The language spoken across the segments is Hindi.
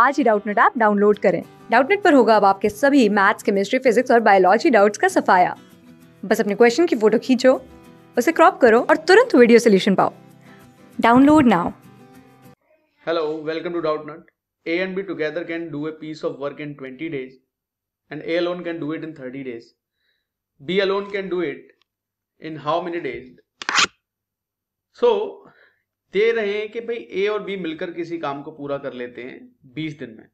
आज ही डाउटनेट ऐप डाउनलोड करें डाउटनेट पर होगा अब आपके सभी मैथ्स केमिस्ट्री फिजिक्स और बायोलॉजी डाउट्स का सफाया बस अपने क्वेश्चन की फोटो खींचो उसे क्रॉप करो और तुरंत वीडियो सोल्यूशन पाओ download now hello welcome to Doubtnut A and B together can do a piece of work in 20 days and A alone can do it in 30 days B alone can do it in how many days so दे रहे हैं कि भाई ए और बी मिलकर किसी काम को पूरा कर लेते हैं बीस दिन में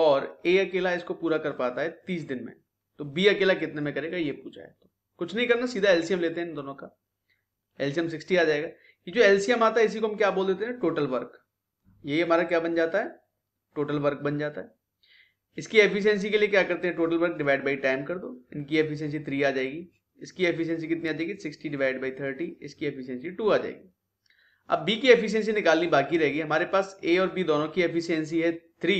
और ए अकेला इसको पूरा कर पाता है तीस दिन में तो बी अकेला कितने में करेगा ये पूछा है तो कुछ नहीं करना सीधा एलसीएम लेते हैं इन दोनों का एलसीएम सिक्सटी आ जाएगा कि जो एलसीएम आता है इसी को हम क्या बोल देते हैं टोटल वर्क ये हमारा क्या बन जाता है टोटल वर्क बन जाता है इसकी एफिशिएंसी के लिए क्या करते हैं total work divide by time कर दो इनकी एफिशिएंसी थ्री आ जाएगी इसकी एफिशिएंसी कितनी आ जाएगी सिक्सटी डिवाइड बाई थर्टी इसकी एफिशिएंसी टू आ जाएगी अब बी की एफिशिएंसी निकालनी बाकी रहेगी हमारे पास ए और बी दोनों की एफिशिएंसी है थ्री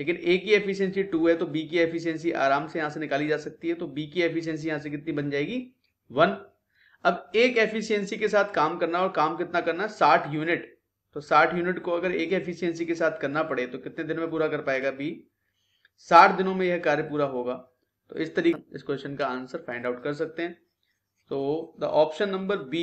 लेकिन ए की एफिशिएंसी टू है तो बी की एफिशिएंसी आराम से यहां से निकाली जा सकती है तो बी की एफिशिएंसी यहां से कितनी बन जाएगी वन अब एक एफिशिएंसी के साथ काम करना और काम कितना करना साठ यूनिट तो साठ यूनिट को अगर एक एफिशियंसी के साथ करना पड़े तो कितने दिन में पूरा कर पाएगा बी साठ दिनों में यह कार्य पूरा होगा तो इस तरीके इस क्वेश्चन का आंसर फाइंड आउट कर सकते हैं तो द ऑप्शन नंबर बी